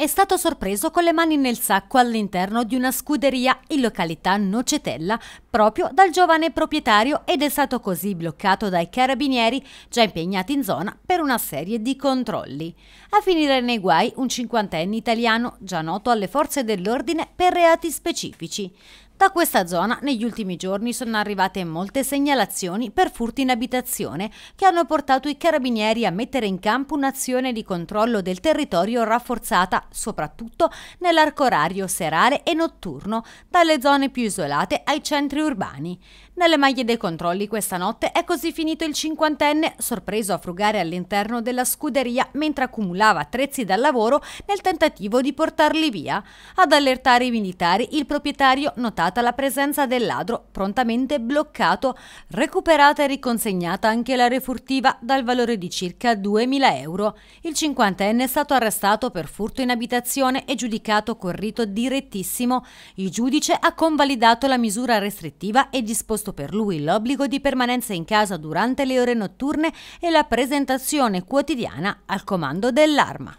È stato sorpreso con le mani nel sacco all'interno di una scuderia in località Nocetella proprio dal giovane proprietario ed è stato così bloccato dai carabinieri già impegnati in zona per una serie di controlli. A finire nei guai un cinquantenne italiano già noto alle forze dell'ordine per reati specifici. Da questa zona negli ultimi giorni sono arrivate molte segnalazioni per furti in abitazione che hanno portato i carabinieri a mettere in campo un'azione di controllo del territorio rafforzata, soprattutto nell'arco orario serale e notturno, dalle zone più isolate ai centri urbani. Nelle maglie dei controlli questa notte è così finito il cinquantenne, sorpreso a frugare all'interno della scuderia mentre accumulava attrezzi dal lavoro nel tentativo di portarli via. Ad allertare i militari il proprietario notato segnalata la presenza del ladro prontamente bloccato, recuperata e riconsegnata anche la refurtiva dal valore di circa 2.000 euro. Il 50enne è stato arrestato per furto in abitazione e giudicato con rito direttissimo. Il giudice ha convalidato la misura restrittiva e disposto per lui l'obbligo di permanenza in casa durante le ore notturne e la presentazione quotidiana al comando dell'arma.